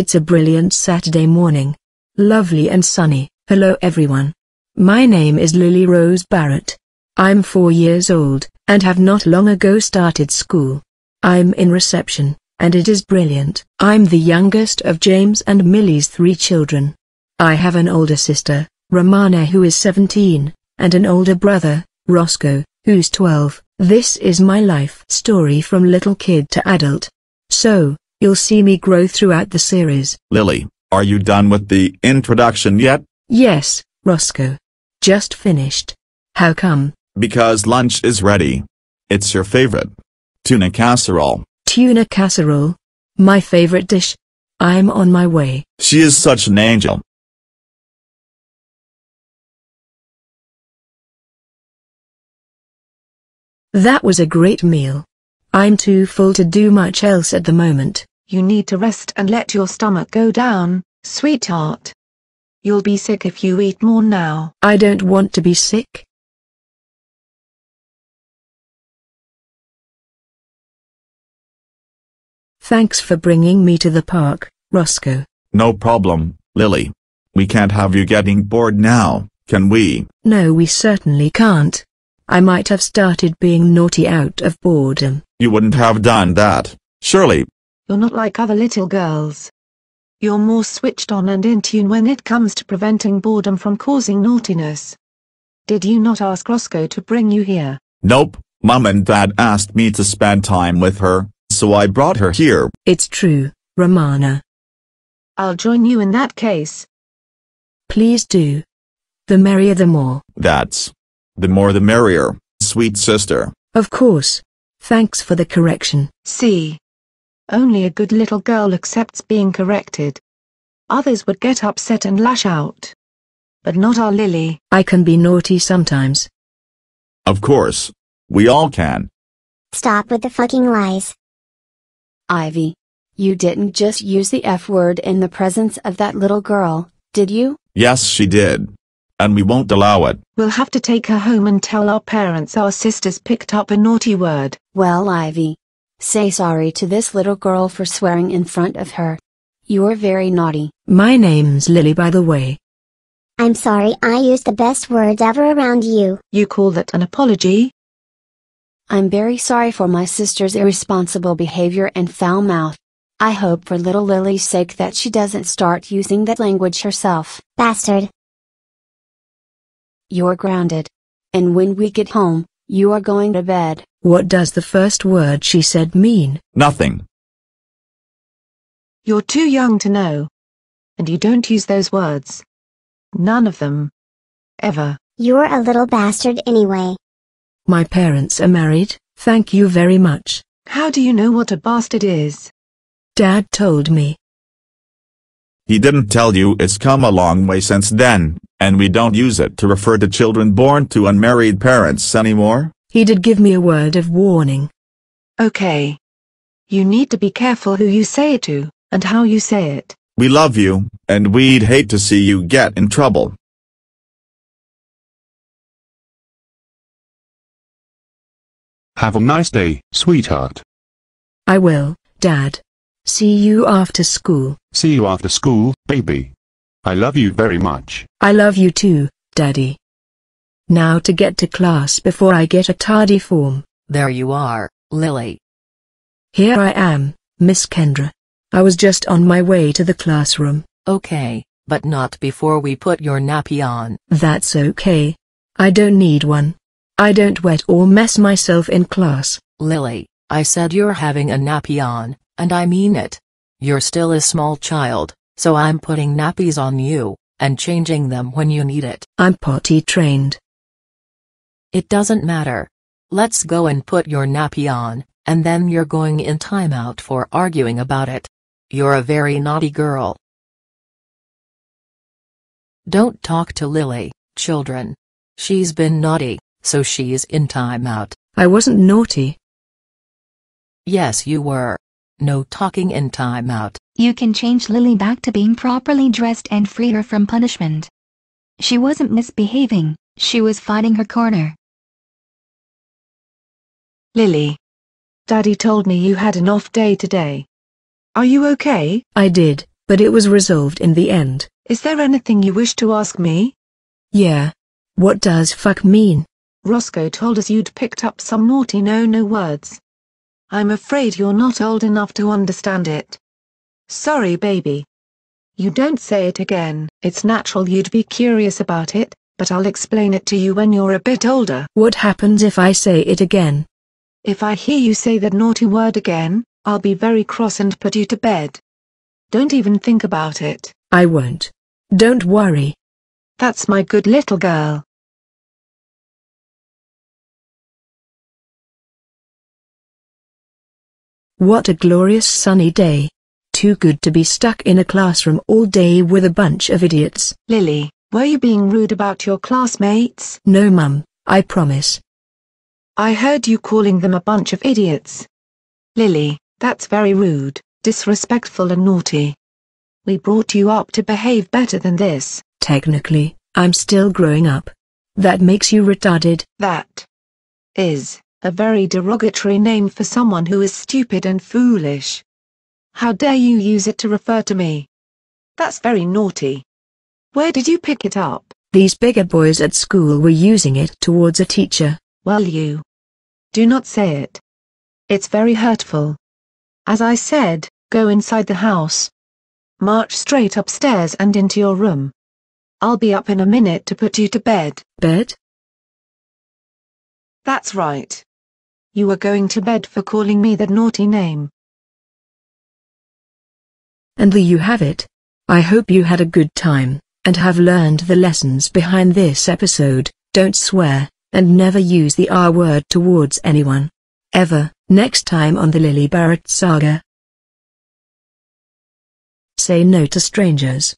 It's a brilliant Saturday morning. Lovely and sunny. Hello everyone. My name is Lily Rose Barrett. I'm four years old, and have not long ago started school. I'm in reception, and it is brilliant. I'm the youngest of James and Millie's three children. I have an older sister, Romana who is 17, and an older brother, Roscoe, who's 12. This is my life story from little kid to adult. So, You'll see me grow throughout the series. Lily, are you done with the introduction yet? Yes, Roscoe. Just finished. How come? Because lunch is ready. It's your favorite. Tuna casserole. Tuna casserole? My favorite dish. I'm on my way. She is such an angel. That was a great meal. I'm too full to do much else at the moment. You need to rest and let your stomach go down, sweetheart. You'll be sick if you eat more now. I don't want to be sick. Thanks for bringing me to the park, Roscoe. No problem, Lily. We can't have you getting bored now, can we? No we certainly can't. I might have started being naughty out of boredom. You wouldn't have done that, surely. You're not like other little girls. You're more switched on and in tune when it comes to preventing boredom from causing naughtiness. Did you not ask Roscoe to bring you here? Nope, Mum and Dad asked me to spend time with her, so I brought her here. It's true, Romana. I'll join you in that case. Please do. The merrier the more. That's the more the merrier, sweet sister. Of course. Thanks for the correction. See. Only a good little girl accepts being corrected. Others would get upset and lash out. But not our Lily. I can be naughty sometimes. Of course. We all can. Stop with the fucking lies. Ivy. You didn't just use the F word in the presence of that little girl, did you? Yes, she did and we won't allow it. We'll have to take her home and tell our parents our sisters picked up a naughty word. Well Ivy. Say sorry to this little girl for swearing in front of her. You're very naughty. My name's Lily by the way. I'm sorry I used the best words ever around you. You call that an apology? I'm very sorry for my sister's irresponsible behavior and foul mouth. I hope for little Lily's sake that she doesn't start using that language herself. Bastard. You're grounded. And when we get home, you are going to bed. What does the first word she said mean? Nothing. You're too young to know. And you don't use those words. None of them. Ever. You're a little bastard anyway. My parents are married, thank you very much. How do you know what a bastard is? Dad told me. He didn't tell you it's come a long way since then, and we don't use it to refer to children born to unmarried parents anymore? He did give me a word of warning. Okay. You need to be careful who you say it to, and how you say it. We love you, and we'd hate to see you get in trouble. Have a nice day, sweetheart. I will, Dad. See you after school. See you after school, baby. I love you very much. I love you too, daddy. Now to get to class before I get a tardy form. There you are, Lily. Here I am, Miss Kendra. I was just on my way to the classroom. Okay, but not before we put your nappy on. That's okay. I don't need one. I don't wet or mess myself in class. Lily, I said you're having a nappy on and I mean it. You're still a small child, so I'm putting nappies on you, and changing them when you need it. I'm potty trained. It doesn't matter. Let's go and put your nappy on, and then you're going in timeout for arguing about it. You're a very naughty girl. Don't talk to Lily, children. She's been naughty, so she's in timeout. I wasn't naughty. Yes you were. No talking in timeout. You can change Lily back to being properly dressed and free her from punishment. She wasn't misbehaving, she was fighting her corner. Lily. Daddy told me you had an off day today. Are you okay? I did, but it was resolved in the end. Is there anything you wish to ask me? Yeah. What does fuck mean? Roscoe told us you'd picked up some naughty no-no words. I'm afraid you're not old enough to understand it. Sorry baby. You don't say it again. It's natural you'd be curious about it, but I'll explain it to you when you're a bit older. What happens if I say it again? If I hear you say that naughty word again, I'll be very cross and put you to bed. Don't even think about it. I won't. Don't worry. That's my good little girl. What a glorious sunny day. Too good to be stuck in a classroom all day with a bunch of idiots. Lily, were you being rude about your classmates? No, Mum, I promise. I heard you calling them a bunch of idiots. Lily, that's very rude, disrespectful and naughty. We brought you up to behave better than this. Technically, I'm still growing up. That makes you retarded. That is a very derogatory name for someone who is stupid and foolish. How dare you use it to refer to me? That's very naughty. Where did you pick it up? These bigger boys at school were using it towards a teacher. Well you. Do not say it. It's very hurtful. As I said, go inside the house. March straight upstairs and into your room. I'll be up in a minute to put you to bed. Bed? That's right. You are going to bed for calling me that naughty name. And there you have it. I hope you had a good time, and have learned the lessons behind this episode. Don't swear, and never use the R word towards anyone. Ever, next time on the Lily Barrett Saga. Say no to strangers.